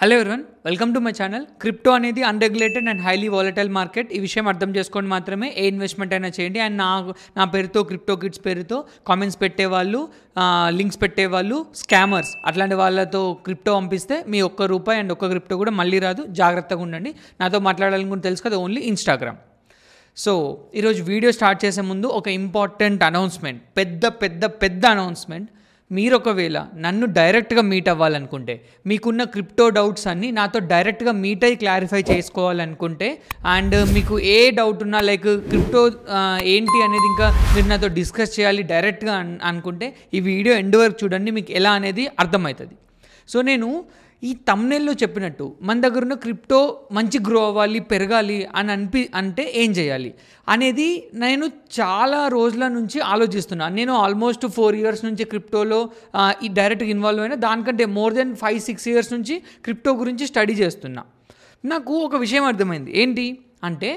Hello everyone welcome to my channel crypto అనేది unregulated and highly volatile market ఈ విషయం అర్థం చేసుకోండి మాత్రమే ఏ ఇన్వెస్ట్మెంట్ అయినా చేయండి అండ్ నా నా పేరుతో క్రిప్టో కిడ్స్ పేరుతో కామెంట్స్ పెట్టేవాళ్ళు లింక్స్ పెట్టేవాళ్ళు స్కామర్స్ అట్లాంటి వాళ్ళతో క్రిప్టో పంపిస్తే మీ ఒక్క రూపాయి అండ్ ఒక్క క్రిప్టో కూడా మళ్ళీ రాదు జాగ్రత్తగా ఉండండి నాతో కూడా తెలుసు కదా ఓన్లీ ఇన్స్టాగ్రామ్ సో ఈరోజు వీడియో స్టార్ట్ చేసే ముందు ఒక ఇంపార్టెంట్ అనౌన్స్మెంట్ పెద్ద పెద్ద పెద్ద అనౌన్స్మెంట్ మీరు ఒకవేళ నన్ను డైరెక్ట్గా మీట్ అవ్వాలనుకుంటే మీకున్న క్రిప్టో డౌట్స్ అన్నీ నాతో డైరెక్ట్గా మీట్ అయ్యి క్లారిఫై చేసుకోవాలనుకుంటే అండ్ మీకు ఏ డౌట్ ఉన్నా లైక్ క్రిప్టో ఏంటి అనేది ఇంకా మీరు నాతో డిస్కస్ చేయాలి డైరెక్ట్గా అనుకుంటే ఈ వీడియో ఎండ్ వరకు చూడండి మీకు ఎలా అనేది అర్థమవుతుంది సో నేను ఈ తమ్నెల్లో చెప్పినట్టు మన దగ్గర ఉన్న క్రిప్టో మంచి గ్రో అవ్వాలి పెరగాలి అని అనిపి అంటే ఏం చేయాలి అనేది నేను చాలా రోజుల నుంచి ఆలోచిస్తున్నాను నేను ఆల్మోస్ట్ ఫోర్ ఇయర్స్ నుంచి క్రిప్టోలో ఈ డైరెక్ట్గా ఇన్వాల్వ్ అయినా దానికంటే more than five six years నుంచి క్రిప్టో గురించి స్టడీ చేస్తున్నా నాకు ఒక విషయం అర్థమైంది ఏంటి అంటే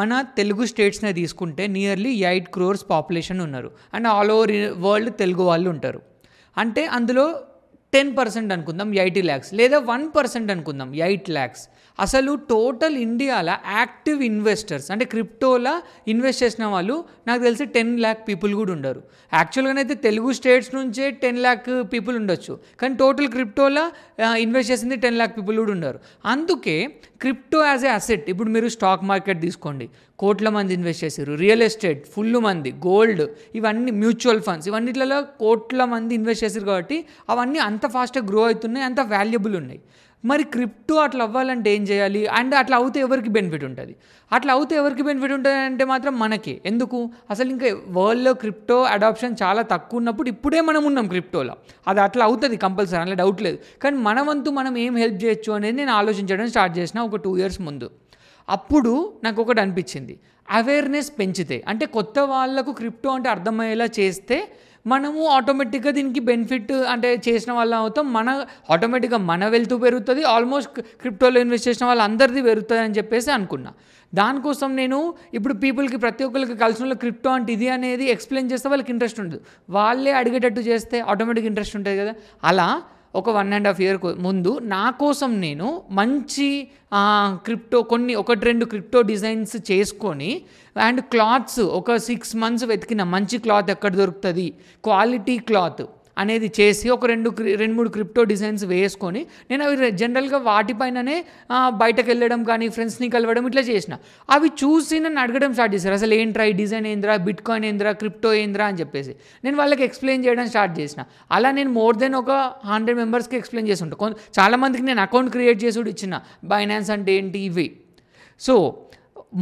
మన తెలుగు స్టేట్స్నే తీసుకుంటే నియర్లీ ఎయిట్ క్రోర్స్ పాపులేషన్ ఉన్నారు and all over world Telugu వాళ్ళు ఉంటారు అంటే అందులో టెన్ పర్సెంట్ అనుకుందాం ఎయిటీ ల్యాక్స్ లేదా వన్ పర్సెంట్ అనుకుందాం ఎయిట్ ల్యాక్స్ అసలు టోటల్ ఇండియాలో యాక్టివ్ ఇన్వెస్టర్స్ అంటే క్రిప్టోలో ఇన్వెస్ట్ చేసిన వాళ్ళు నాకు తెలిసి టెన్ ల్యాక్ పీపుల్ కూడా ఉండరు అయితే తెలుగు స్టేట్స్ నుంచే టెన్ ల్యాక్ పీపుల్ ఉండొచ్చు కానీ టోటల్ క్రిప్టోలో ఇన్వెస్ట్ చేసింది టెన్ ల్యాక్ పీపుల్ కూడా ఉండరు అందుకే క్రిప్టో యాజ్ ఏ అసెట్ ఇప్పుడు మీరు స్టాక్ మార్కెట్ తీసుకోండి కోట్ల మంది ఇన్వెస్ట్ చేశారు రియల్ ఎస్టేట్ ఫుల్ మంది గోల్డ్ ఇవన్నీ మ్యూచువల్ ఫండ్స్ ఇవన్నిట్లలో కోట్ల మంది ఇన్వెస్ట్ చేశారు కాబట్టి అవన్నీ అంత అంత ఫాస్ట్గా గ్రో అవుతున్నాయి అంత వాల్యుబుల్ ఉన్నాయి మరి క్రిప్టో అట్లా అవ్వాలంటే ఏం చేయాలి అండ్ అట్లా అవుతే ఎవరికి బెనిఫిట్ ఉంటుంది అట్లా అవుతే ఎవరికి బెనిఫిట్ ఉంటుంది అంటే మాత్రం మనకి ఎందుకు అసలు ఇంకా వరల్డ్లో క్రిప్టో అడాప్షన్ చాలా తక్కువ ఉన్నప్పుడు ఇప్పుడే మనం ఉన్నాం క్రిప్టోలో అది అట్లా అవుతుంది కంపల్సరీ అలా డౌట్ లేదు కానీ మన వంతు మనం ఏం హెల్ప్ చేయొచ్చు అనేది నేను ఆలోచించడం స్టార్ట్ చేసిన ఒక టూ ఇయర్స్ ముందు అప్పుడు నాకు ఒకటి అనిపించింది అవేర్నెస్ పెంచితే అంటే కొత్త వాళ్లకు క్రిప్టో అంటే అర్థమయ్యేలా చేస్తే మనము ఆటోమేటిక్గా దీనికి బెనిఫిట్ అంటే చేసిన వాళ్ళం అవుతాం మన ఆటోమేటిక్గా మన వెల్త్ పెరుగుతుంది ఆల్మోస్ట్ క్రిప్టోలో ఇన్వెస్ట్ చేసిన వాళ్ళందరిది పెరుగుతుంది అని చెప్పేసి అనుకున్నా దానికోసం నేను ఇప్పుడు పీపుల్కి ప్రతి ఒక్కరికి కలిసిన వాళ్ళు క్రిప్టో అంటే ఇది అనేది ఎక్స్ప్లెయిన్ చేస్తే వాళ్ళకి ఇంట్రెస్ట్ ఉండదు వాళ్ళే అడిగేటట్టు చేస్తే ఆటోమేటిక్ ఇంట్రెస్ట్ ఉంటుంది కదా అలా ఒక వన్ అండ్ హాఫ్ ఇయర్ ముందు నా కోసం నేను మంచి క్రిప్టో కొన్ని ఒకటి రెండు క్రిప్టో డిజైన్స్ చేసుకొని అండ్ క్లాత్స్ ఒక సిక్స్ మంత్స్ వెతికిన మంచి క్లాత్ ఎక్కడ దొరుకుతుంది క్వాలిటీ క్లాత్ అనేది చేసి ఒక రెండు రెండు మూడు క్రిప్టో డిజైన్స్ వేసుకొని నేను అవి జనరల్గా వాటిపైననే బయటకు వెళ్ళడం కానీ ఫ్రెండ్స్ని కలవడం ఇట్లా చేసిన అవి చూసి నన్ను అడగడం స్టార్ట్ చేశారు అసలు ఏంట్రా ఈ డిజైన్ ఏంద్రా బిట్ కాయిన్ ఏంద్రా క్రిప్టో ఏంద్రా అని చెప్పేసి నేను వాళ్ళకి ఎక్స్ప్లెయిన్ చేయడం స్టార్ట్ చేసిన అలా నేను మోర్ దెన్ ఒక హండ్రెడ్ మెంబర్స్కి ఎక్స్ప్లెయిన్ చేసి ఉంటాను చాలామందికి నేను అకౌంట్ క్రియేట్ చేసి ఇచ్చిన బైనాన్స్ అంటే ఏంటి ఇవి so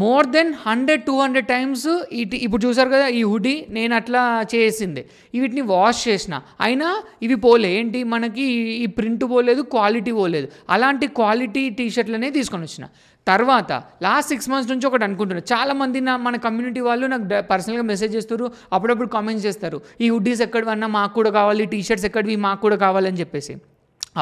more than hundred two hundred times ఇటు ఇప్పుడు చూసారు కదా ఈ హుడీ నేను అట్లా చేసింది వీటిని వాష్ చేసిన అయినా ఇవి పోలే ఏంటి మనకి ఈ ప్రింట్ పోలేదు క్వాలిటీ పోలేదు అలాంటి క్వాలిటీ టీషర్ట్లనే తీసుకొని వచ్చిన తర్వాత లాస్ట్ సిక్స్ మంత్స్ నుంచి ఒకటి అనుకుంటున్నాను చాలామంది నా మన కమ్యూనిటీ వాళ్ళు నాకు పర్సనల్గా మెసేజ్ చేస్తారు అప్పుడప్పుడు కామెంట్స్ చేస్తారు ఈ హుడ్డీస్ ఎక్కడివన్నా మాకు కూడా కావాలి టీషర్ట్స్ ఎక్కడివి మాకు కూడా కావాలని చెప్పేసి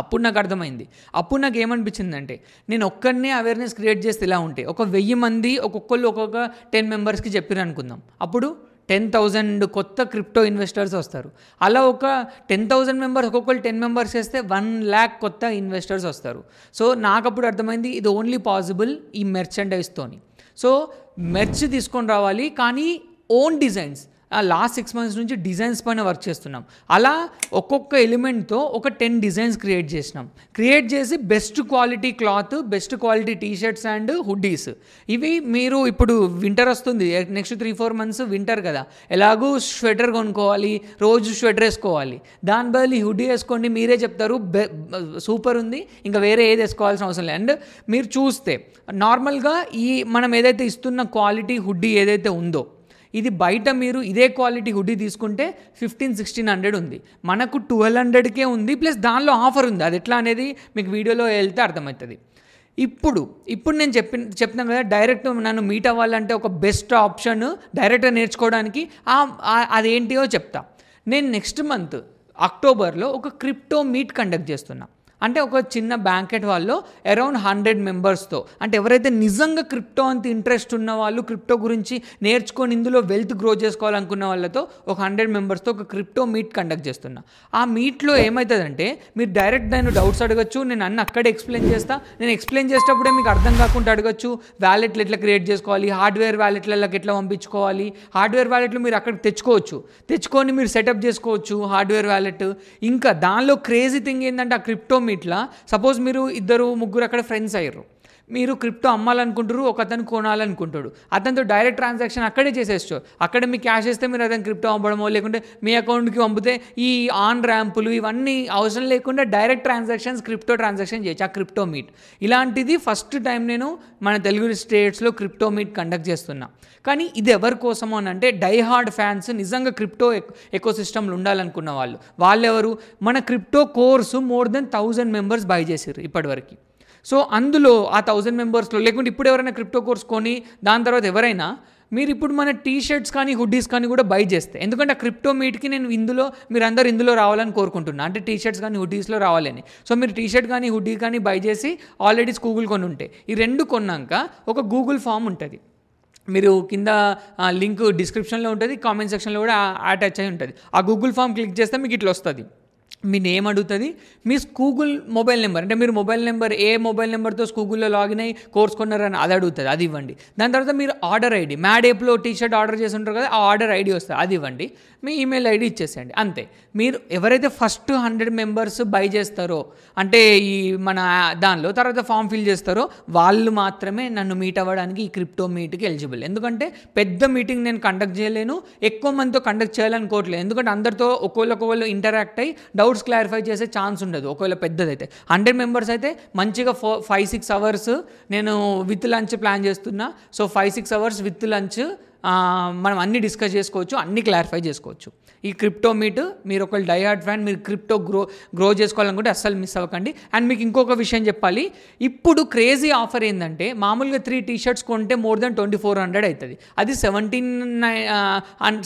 అప్పుడు నాకు అర్థమైంది అప్పుడు నాకు ఏమనిపించిందంటే నేను ఒక్కడనే అవేర్నెస్ క్రియేట్ చేస్తే ఇలా ఉంటే ఒక వెయ్యి మంది ఒక్కొక్కళ్ళు ఒక్కొక్క టెన్ మెంబర్స్కి చెప్పిన అనుకుందాం అప్పుడు టెన్ థౌజండ్ కొత్త క్రిప్టో ఇన్వెస్టర్స్ వస్తారు అలా ఒక టెన్ థౌజండ్ మెంబర్స్ ఒక్కొక్కరు టెన్ మెంబర్స్ చేస్తే వన్ ల్యాక్ కొత్త ఇన్వెస్టర్స్ వస్తారు సో నాకు అప్పుడు అర్థమైంది ఇది ఓన్లీ పాసిబుల్ ఈ మెర్చెండైజ్తోని సో మెర్చ్ తీసుకొని రావాలి కానీ own designs last six months నుంచి డిజైన్స్ పైన వర్క్ చేస్తున్నాం అలా ఒక్కొక్క ఎలిమెంట్తో ఒక టెన్ డిజైన్స్ క్రియేట్ చేసినాం క్రియేట్ చేసి best quality cloth best quality T shirts and hoodies ఇవి మీరు ఇప్పుడు వింటర్ వస్తుంది next three four months winter కదా ఎలాగూ స్వెటర్ కొనుక్కోవాలి రోజు స్వెటర్ వేసుకోవాలి దాని బదులు ఈ హుడ్డీ వేసుకోండి మీరే చెప్తారు సూపర్ ఉంది ఇంకా వేరే ఏది వేసుకోవాల్సిన అవసరం లేదు అండ్ మీరు చూస్తే నార్మల్గా ఈ మనం ఏదైతే ఇస్తున్న క్వాలిటీ హుడ్డీ ఏదైతే ఉందో ఇది బయట మీరు ఇదే క్వాలిటీ హుడ్డీ తీసుకుంటే ఫిఫ్టీన్ సిక్స్టీన్ హండ్రెడ్ ఉంది మనకు ట్వెల్వ్ హండ్రెడ్కే ఉంది ప్లస్ దానిలో ఆఫర్ ఉంది అది ఎట్లా అనేది మీకు వీడియోలో వెళ్తే అర్థమవుతుంది ఇప్పుడు ఇప్పుడు నేను చెప్పిన చెప్తున్నాను కదా డైరెక్ట్ నన్ను మీట్ అవ్వాలంటే ఒక బెస్ట్ ఆప్షన్ డైరెక్ట్గా నేర్చుకోవడానికి అదేంటియో చెప్తా నేను నెక్స్ట్ మంత్ అక్టోబర్లో ఒక క్రిప్టో మీట్ కండక్ట్ చేస్తున్నా అంటే ఒక చిన్న బ్యాంకెట్ వాళ్ళు అరౌండ్ హండ్రెడ్ మెంబర్స్తో అంటే ఎవరైతే నిజంగా క్రిప్టో అంత ఇంట్రెస్ట్ ఉన్న వాళ్ళు క్రిప్టో గురించి నేర్చుకొని ఇందులో వెల్త్ గ్రో చేసుకోవాలనుకున్న వాళ్ళతో ఒక హండ్రెడ్ మెంబర్స్తో ఒక క్రిప్టో మీట్ కండక్ట్ చేస్తున్నా ఆ మీట్లో ఏమవుతుందంటే మీరు డైరెక్ట్ నేను డౌట్స్ అడగచ్చు నేను అన్ని అక్కడే ఎక్స్ప్లెయిన్ చేస్తా నేను ఎక్స్ప్లెయిన్ చేసేటప్పుడే మీకు అర్థం కాకుండా అడగచ్చు వ్యాలెట్లు ఎట్లా క్రియేట్ చేసుకోవాలి హార్డ్వేర్ వ్యాలెట్లలోకి ఎట్లా పంపించుకోవాలి హార్డ్వేర్ వ్యాలెట్లు మీరు అక్కడికి తెచ్చుకోవచ్చు తెచ్చుకొని మీరు సెటప్ చేసుకోవచ్చు హార్డ్వేర్ వ్యాలెట్ ఇంకా దానిలో క్రేజీ థింగ్ ఏంటంటే ఆ క్రిప్టో ఇట్లా సపోజ్ మీరు ఇద్దరు ముగ్గురు అక్కడ ఫ్రెండ్స్ అయ్యారు మీరు క్రిప్టో అమ్మాలనుకుంటారు ఒక అతను కొనాలనుకుంటాడు అతనితో డైరెక్ట్ ట్రాన్సాక్షన్ అక్కడే చేసేస్తాడు అక్కడ మీ క్యాష్ ఇస్తే మీరు అతను క్రిప్టో అమ్మడమో లేకుంటే మీ అకౌంట్కి పంపితే ఈ ఆన్ ర్యాంపులు ఇవన్నీ అవసరం లేకుండా డైరెక్ట్ ట్రాన్సాక్షన్స్ క్రిప్టో ట్రాన్సాక్షన్ చేయొచ్చు ఆ క్రిప్టో మీట్ ఇలాంటిది ఫస్ట్ టైం నేను మన తెలుగు స్టేట్స్లో క్రిప్టో మీట్ కండక్ట్ చేస్తున్నా కానీ ఇది ఎవరి కోసము అని అంటే డైహార్డ్ ఫ్యాన్స్ నిజంగా క్రిప్టో ఎకో సిస్టమ్లు ఉండాలనుకున్న వాళ్ళు వాళ్ళెవరు మన crypto course more than thousand members buy చేసారు ఇప్పటివరకు సో అందులో ఆ థౌజండ్ మెంబర్స్లో లేకుంటే ఇప్పుడు ఎవరైనా క్రిప్టో కోర్స్ కొని దాని తర్వాత ఎవరైనా మీరు ఇప్పుడు మన టీ షర్ట్స్ కానీ హుడ్డీస్ కానీ కూడా బై చేస్తే ఎందుకంటే ఆ క్రిప్టో మీట్కి నేను ఇందులో మీరు అందరు ఇందులో రావాలని కోరుకుంటున్నాను అంటే టీ షర్ట్స్ కానీ హుడ్డీస్లో రావాలని సో మీరు టీ షర్ట్ కానీ హుడ్డీ కానీ బై చేసి ఆల్రెడీ గూగుల్ కొని ఉంటే ఈ రెండు కొన్నాక ఒక గూగుల్ ఫామ్ ఉంటుంది మీరు కింద లింక్ డిస్క్రిప్షన్లో ఉంటుంది కామెంట్ సెక్షన్లో కూడా అటాచ్ అయి ఉంటుంది ఆ గూగుల్ ఫామ్ క్లిక్ చేస్తే మీకు ఇట్లా వస్తుంది మీ నేమ్ అడుగుతుంది మీ గూగుల్ మొబైల్ నెంబర్ అంటే మీరు మొబైల్ నెంబర్ ఏ మొబైల్ నెంబర్తో గూగుల్లో లాగిన్ అయ్యి కోర్స్ కొన్నారని అది అడుగుతుంది అది ఇవ్వండి దాని తర్వాత మీరు ఆర్డర్ ఐడి మ్యాడ్ ఏప్లో టీ షర్ట్ ఆర్డర్ చేసి ఉంటారు కదా ఆ ఆర్డర్ ఐడి వస్తుంది అది ఇవ్వండి మీ ఈమెయిల్ ఐడి ఇచ్చేసేయండి అంతే మీరు ఎవరైతే ఫస్ట్ హండ్రెడ్ మెంబర్స్ బై చేస్తారో అంటే ఈ మన దానిలో తర్వాత ఫామ్ ఫిల్ చేస్తారో వాళ్ళు మాత్రమే నన్ను మీట్ అవ్వడానికి ఈ క్రిప్టో మీట్కి ఎలిజిబుల్ ఎందుకంటే పెద్ద మీటింగ్ నేను కండక్ట్ చేయలేను ఎక్కువ మందితో కండక్ట్ చేయాలనుకోవట్లేదు ఎందుకంటే అందరితో ఒక్కొక్కళ్ళు ఇంటరాక్ట్ అయ్యి డౌట్స్ డౌట్స్ క్లారిఫై చేసే ఛాన్స్ ఉండదు ఒకవేళ పెద్దదైతే హండ్రెడ్ మెంబర్స్ అయితే మంచిగా ఫో ఫైవ్ సిక్స్ అవర్స్ నేను విత్ లంచ్ ప్లాన్ చేస్తున్నా so five six hours with lunch మనం అన్ని డిస్కస్ చేసుకోవచ్చు అన్ని క్లారిఫై చేసుకోవచ్చు ఈ క్రిప్టో మీట్ మీరు ఒక డయాడ్ ఫ్యాన్ మీరు క్రిప్టో గ్రో గ్రో చేసుకోవాలనుకుంటే అస్సలు మిస్ అవ్వకండి అండ్ మీకు ఇంకొక విషయం చెప్పాలి ఇప్పుడు క్రేజీ ఆఫర్ ఏంటంటే మామూలుగా త్రీ టీ షర్ట్స్ కొంటే more than twenty four hundred అవుతుంది అది సెవెంటీన్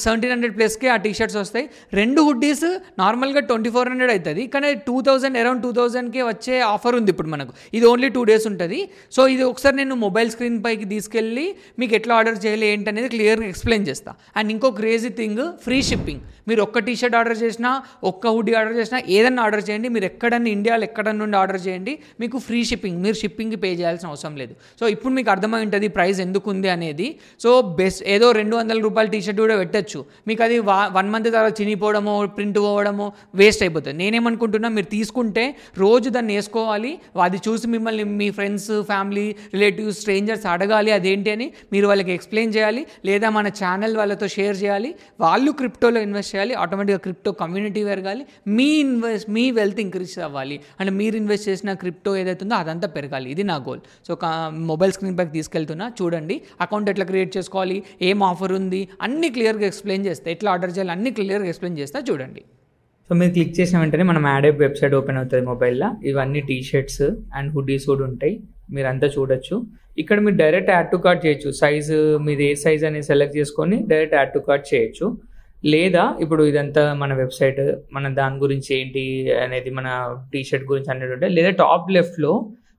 సెవెంటీన్ హండ్రెడ్ ప్లస్కే ఆ టీషర్ట్స్ వస్తాయి రెండు హుడ్డీస్ నార్మల్గా ట్వంటీ ఫోర్ హండ్రెడ్ అవుతుంది కానీ టూ థౌజండ్ అరౌండ్ టూ థౌజండ్కే వచ్చే ఆఫర్ ఉంది ఇప్పుడు మనకు ఇది ఓన్లీ టూ డేస్ ఉంటుంది సో ఇది ఒకసారి నేను మొబైల్ స్క్రీన్ పైకి తీసుకెళ్ళి మీకు ఎట్లా ఆర్డర్ చేయాలి ఏంటనేది క్లియర్ క్లియర్గా ఎక్స్ప్లెయిన్ చేస్తా అండ్ ఇంకో క్రేజీ థింగ్ ఫ్రీ షిప్పింగ్ మీరు ఒక్క టీషర్ట్ ఆర్డర్ చేసినా ఒక్క హుడ్డీ ఆర్డర్ చేసినా ఏదన్నా ఆర్డర్ చేయండి మీరు ఎక్కడన్నా ఇండియాలో ఎక్కడ నుండి ఆర్డర్ చేయండి మీకు ఫ్రీ షిప్పింగ్ మీరు షిప్పింగ్కి పే చేయాల్సిన అవసరం లేదు సో ఇప్పుడు మీకు అర్థమై ఉంటుంది ప్రైస్ ఎందుకు ఉంది అనేది సో బెస్ట్ ఏదో రెండు వందల రూపాయల టీషర్ట్ కూడా పెట్టచ్చు మీకు అది వన్ మంత్ తర్వాత చినిపోవడమో ప్రింట్ పోవడమో వేస్ట్ అయిపోతుంది నేనేమనుకుంటున్నా మీరు తీసుకుంటే రోజు దాన్ని వేసుకోవాలి అది చూసి మిమ్మల్ని మీ ఫ్రెండ్స్ ఫ్యామిలీ రిలేటివ్స్ స్ట్రేంజర్స్ అడగాలి అదేంటి అని మీరు వాళ్ళకి ఎక్స్ప్లెయిన్ చేయాలి లేదా మన ఛానల్ వాళ్ళతో షేర్ చేయాలి వాళ్ళు క్రిప్టోలో ఇన్వెస్ట్ చేయాలి ఆటోమేటిక్గా క్రిప్టో కమ్యూనిటీ పెరగాలి మీ ఇన్వెస్ట్ మీ వెల్త్ ఇంక్రీజ్ అవ్వాలి అండ్ మీరు ఇన్వెస్ట్ చేసిన క్రిప్టో ఏదైతుందో అదంతా పెరగాలి ఇది నా గోల్ సో మొబైల్ స్క్రీన్ పైకి తీసుకెళ్తున్నా చూడండి అకౌంట్ ఎట్లా క్రియేట్ చేసుకోవాలి ఏం ఆఫర్ ఉంది అన్ని క్లియర్గా ఎక్స్ప్లెయిన్ చేస్తే ఎట్లా ఆర్డర్ చేయాలి అన్ని క్లియర్గా ఎక్స్ప్లెయిన్ చేస్తా చూడండి సో మీరు క్లిక్ చేసిన వెంటనే మనం యాడ్ వెబ్సైట్ ఓపెన్ అవుతుంది మొబైల్లో ఇవన్నీ టీషర్ట్స్ అండ్ హుడీస్ కూడా ఉంటాయి మీరు అంతా చూడొచ్చు ఇక్కడ మీరు డైరెక్ట్ యాడ్ టు కార్ట్ చేయొచ్చు సైజు మీది ఏ సైజ్ అనేది సెలెక్ట్ చేసుకొని డైరెక్ట్ యాడ్ టు కార్ట్ చేయొచ్చు లేదా ఇప్పుడు ఇదంతా మన వెబ్సైట్ మన దాని గురించి ఏంటి అనేది మన టీషర్ట్ గురించి అనేది ఉంటాయి లేదా టాప్ లెఫ్ట్లో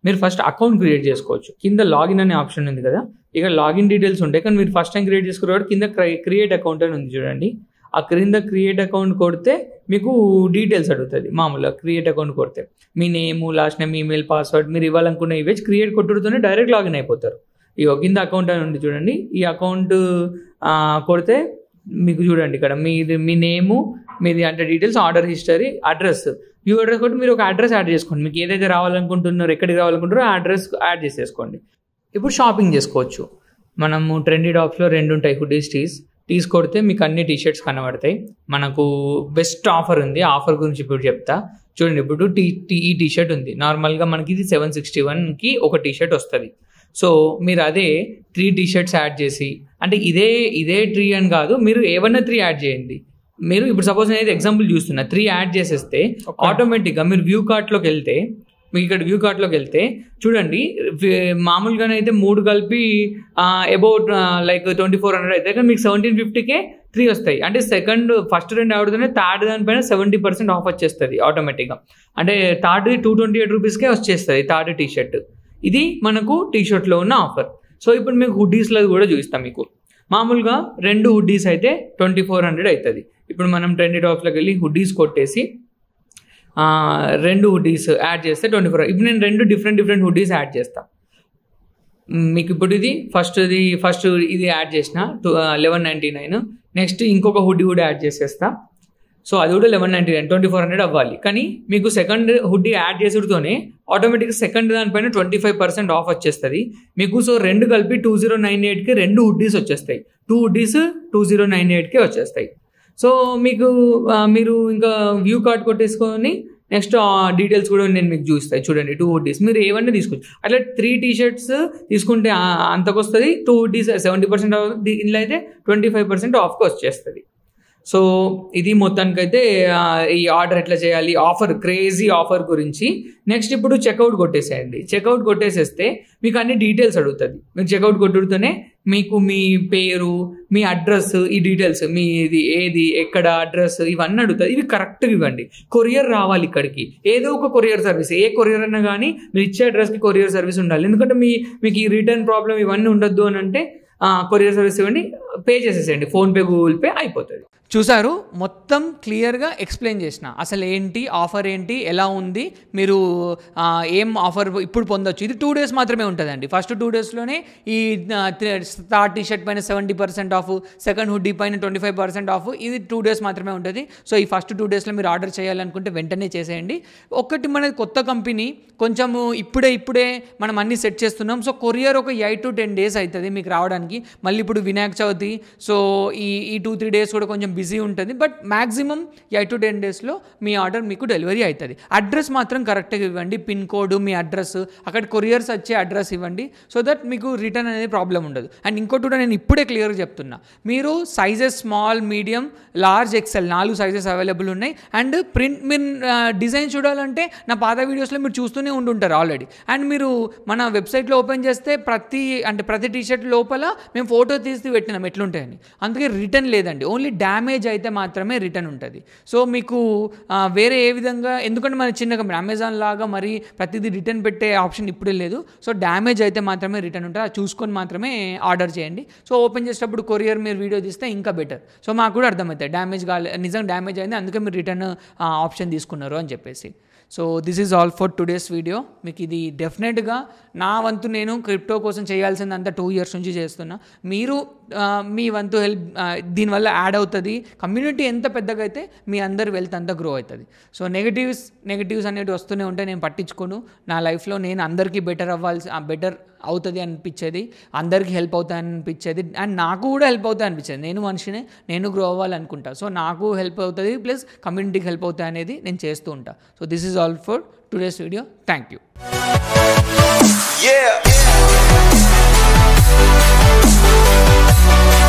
మీరు ఫస్ట్ అకౌంట్ క్రియేట్ చేసుకోవచ్చు కింద లాగిన్ అనే ఆప్షన్ ఉంది కదా ఇక్కడ లాగిన్ డీటెయిల్స్ ఉంటాయి కానీ మీరు ఫస్ట్ టైం క్రియేట్ చేసుకునేవాడు కింద క్రియేట్ అకౌంట్ అని ఉంది చూడండి ఆ క్రింద క్రియేట్ అకౌంట్ కొడితే మీకు డీటెయిల్స్ అడుగుతుంది మామూలుగా క్రియేట్ అకౌంట్ కొడితే మీ name last name email password మీరు ఇవ్వాలనుకున్న ఇవేజ్ క్రియేట్ కొట్టుడుతోనే డైరెక్ట్ లాగిన్ అయిపోతారు ఈ కింద అకౌంట్ అని ఉండి చూడండి ఈ అకౌంట్ కొడితే మీకు చూడండి ఇక్కడ మీది మీ నేము మీది అంటే డీటెయిల్స్ ఆర్డర్ హిస్టరీ అడ్రస్ ఈ అడ్రస్ కొట్టి మీరు ఒక అడ్రస్ యాడ్ చేసుకోండి మీకు ఏదైతే రావాలనుకుంటున్నారో ఎక్కడికి రావాలనుకుంటారో ఆ అడ్రస్ యాడ్ చేసేసుకోండి ఇప్పుడు షాపింగ్ చేసుకోవచ్చు మనము ట్రెండీ డాప్స్లో రెండు ఉంటాయి హుడీస్ టీస్ తీసుకొడితే కొడితే మీకు అన్ని టీషర్ట్స్ కనబడతాయి మనకు బెస్ట్ ఆఫర్ ఉంది ఆఫర్ గురించి ఇప్పుడు చెప్తా చూడండి ఇప్పుడు టీ టీ ఈ టీషర్ట్ ఉంది నార్మల్గా మనకి ఇది సెవెన్ సిక్స్టీ వన్కి ఒక టీషర్ట్ వస్తుంది సో మీరు అదే త్రీ టీ షర్ట్స్ యాడ్ చేసి అంటే ఇదే ఇదే ట్రీ అని కాదు మీరు ఏమన్నా త్రీ యాడ్ చేయండి మీరు ఇప్పుడు సపోజ్ నేను ఎగ్జాంపుల్ చూస్తున్నా త్రీ యాడ్ చేసేస్తే ఆటోమేటిక్గా మీరు వ్యూ కార్ట్లోకి వెళ్తే మీకు ఇక్కడ వ్యూ కార్ట్లోకి వెళ్తే చూడండి మామూలుగానైతే మూడు కలిపి about like twenty four hundred అయితే కానీ మీకు సెవెంటీన్ ఫిఫ్టీకే త్రీ వస్తాయి అంటే సెకండ్ ఫస్ట్ రెండు ఆడుతూనే థర్డ్ దానిపైన సెవెంటీ పర్సెంట్ ఆఫ్ వచ్చేస్తుంది ఆటోమేటిక్గా అంటే థర్డ్ టూ ట్వంటీ ఎయిట్ రూపీస్కే వచ్చేస్తుంది థర్డ్ టీ షర్ట్ ఇది మనకు టీ షర్ట్లో ఉన్న ఆఫర్ సో ఇప్పుడు మీకు హుడ్డీస్లో కూడా చూపిస్తాం మీకు మామూలుగా రెండు హుడ్డీస్ అయితే ట్వంటీ ఫోర్ హండ్రెడ్ అవుతుంది ఇప్పుడు మనం ట్రెండీ టాప్స్లోకి వెళ్ళి హుడ్డీస్ కొట్టేసి రెండు హుడీస్ యాడ్ చేస్తే ట్వంటీ ఫోర్ ఇప్పుడు నేను రెండు డిఫరెంట్ డిఫరెంట్ హుడీస్ యాడ్ చేస్తా మీకు ఇప్పుడు ఇది ఫస్ట్ ఇది ఫస్ట్ ఇది యాడ్ చేసిన two eleven ninety nine next ఇంకొక హుడ్డీ కూడా యాడ్ చేసేస్తా సో అది కూడా eleven ninety nine twenty four hundred అవ్వాలి కానీ మీకు సెకండ్ హుడ్డీ యాడ్ చేసుడుతోనే ఆటోమేటిక్గా సెకండ్ దానిపైన ట్వంటీ ఫైవ్ పర్సెంట్ ఆఫ్ వచ్చేస్తుంది మీకు సో రెండు కలిపి టూ జీరో నైన్ ఎయిట్కి రెండు హుడ్డీస్ వచ్చేస్తాయి two hoodies two zero nine ఎయిట్కి వచ్చేస్తాయి సో మీకు మీరు ఇంకా వ్యూ కార్డ్ కొట్టేసుకొని నెక్స్ట్ డీటెయిల్స్ కూడా నేను మీకు చూస్తాయి చూడండి టూ హుడ్డీస్ మీరు ఏవన్నీ తీసుకోవచ్చు అట్లా త్రీ టీషర్ట్స్ తీసుకుంటే అంతకు వస్తుంది టూ హుడ్డీస్ సెవెంటీ పర్సెంట్ దీనిలో అయితే ట్వంటీ ఫైవ్ పర్సెంట్ ఆఫ్కి వచ్చేస్తుంది సో ఇది మొత్తానికైతే ఈ ఆర్డర్ ఎట్లా చేయాలి ఆఫర్ క్రేజీ ఆఫర్ గురించి నెక్స్ట్ ఇప్పుడు చెక్అవుట్ కొట్టేసేయండి చెక్అవుట్ కొట్టేసేస్తే మీకు అన్ని డీటెయిల్స్ అడుగుతుంది మీరు చెక్అవుట్ కొట్టుడుతూనే మీకు మీ పేరు మీ అడ్రస్ ఈ డీటెయిల్స్ మీ ఇది ఏది ఎక్కడ అడ్రస్ ఇవన్నీ అడుగుతుంది ఇవి కరెక్ట్గా ఇవ్వండి కొరియర్ రావాలి ఇక్కడికి ఏదో ఒక కొరియర్ సర్వీస్ ఏ కొరియర్ అయినా కానీ మీరు ఇచ్చే అడ్రస్కి కొరియర్ సర్వీస్ ఉండాలి ఎందుకంటే మీ మీకు ఈ రిటర్న్ ప్రాబ్లం ఇవన్నీ ఉండొద్దు అని అంటే కొరియర్ సర్వీస్ ఇవ్వండి పే చేసేసేయండి ఫోన్పే గూగుల్ పే అయిపోతుంది చూసారు మొత్తం క్లియర్గా ఎక్స్ప్లెయిన్ చేసిన అసలు ఏంటి ఆఫర్ ఏంటి ఎలా ఉంది మీరు ఏం ఆఫర్ ఇప్పుడు పొందొచ్చు ఇది టూ డేస్ మాత్రమే ఉంటుందండి ఫస్ట్ టూ డేస్లోనే ఈ స్టార్ టీ షర్ట్ పైన seventy percent off second hoodie పైన ట్వంటీ ఫైవ్ పర్సెంట్ ఆఫ్ ఇది టూ డేస్ మాత్రమే ఉంటుంది సో ఈ ఫస్ట్ టూ డేస్లో మీరు ఆర్డర్ చేయాలనుకుంటే వెంటనే చేసేయండి ఒకటి మనది కొత్త కంపెనీ కొంచెము ఇప్పుడే ఇప్పుడే మనం అన్ని సెట్ చేస్తున్నాం సో కొరియర్ ఒక ఎయిట్ టు టెన్ డేస్ అవుతుంది మీకు రావడానికి మళ్ళీ ఇప్పుడు వినాయక చవితి ఉంటుంది సో ఈ ఈ టూ త్రీ డేస్ కూడా కొంచెం బిజీ ఉంటుంది but maximum eight to ten డేస్లో మీ ఆర్డర్ మీకు డెలివరీ అవుతుంది అడ్రస్ మాత్రం కరెక్ట్గా ఇవ్వండి పిన్ కోడ్ మీ అడ్రస్ అక్కడ కొరియర్స్ వచ్చే అడ్రస్ ఇవ్వండి సో దట్ మీకు రిటర్న్ అనేది ప్రాబ్లం ఉండదు అండ్ ఇంకోటి కూడా నేను ఇప్పుడే క్లియర్గా చెప్తున్నా మీరు sizes small medium large XL నాలుగు సైజెస్ అవైలబుల్ ఉన్నాయి అండ్ ప్రింట్ మీరు డిజైన్ చూడాలంటే నా పాత వీడియోస్లో మీరు చూస్తూనే ఉంటుంటారు ఆల్రెడీ అండ్ మీరు మన వెబ్సైట్లో ఓపెన్ చేస్తే ప్రతి అంటే ప్రతి టీషర్ట్ లోపల మేము ఫోటో తీసి పెట్టినాం ఎట్లా అట్లుంటాయని అందుకే రిటర్న్ లేదండి ఓన్లీ డ్యామేజ్ అయితే మాత్రమే రిటర్న్ ఉంటుంది సో మీకు వేరే ఏ విధంగా ఎందుకంటే మన చిన్న కంపెనీ అమెజాన్ లాగా మరి ప్రతిదీ రిటర్న్ పెట్టే ఆప్షన్ ఇప్పుడే లేదు సో డ్యామేజ్ అయితే మాత్రమే రిటర్న్ ఉంటుంది అది చూసుకొని మాత్రమే ఆర్డర్ చేయండి సో ఓపెన్ చేసేటప్పుడు కొరియర్ మీరు వీడియో తీస్తే ఇంకా బెటర్ సో మాకు కూడా అర్థమవుతాయి డ్యామేజ్ కాలే నిజంగా డ్యామేజ్ అయింది అందుకే మీరు రిటర్న్ ఆప్షన్ తీసుకున్నారు అని చెప్పేసి so this is all for today's video మీకు ఇది డెఫినెట్గా నా వంతు నేను క్రిప్టో కోసం చేయాల్సిందంతా టూ ఇయర్స్ నుంచి చేస్తున్నా మీరు మీ వంతు హెల్ప్ దీనివల్ల యాడ్ అవుతుంది కమ్యూనిటీ ఎంత పెద్దగా అయితే మీ అందరు వెల్త్ అంతా గ్రో అవుతుంది సో నెగిటివ్స్ నెగిటివ్స్ అనేవి వస్తూనే ఉంటే నేను పట్టించుకోను నా లైఫ్లో నేను అందరికీ బెటర్ అవ్వాల్సి బెటర్ అవుతుంది అనిపించేది అందరికీ హెల్ప్ అవుతాయి అనిపించేది అండ్ నాకు కూడా హెల్ప్ అవుతాయి అనిపించేది నేను మనిషినే నేను గ్రో అవ్వాలనుకుంటా సో నాకు హెల్ప్ అవుతుంది ప్లస్ కమ్యూనిటీకి హెల్ప్ అవుతాయి అనేది నేను చేస్తూ ఉంటా so this is all for today's video thank you Yeah. Thank you.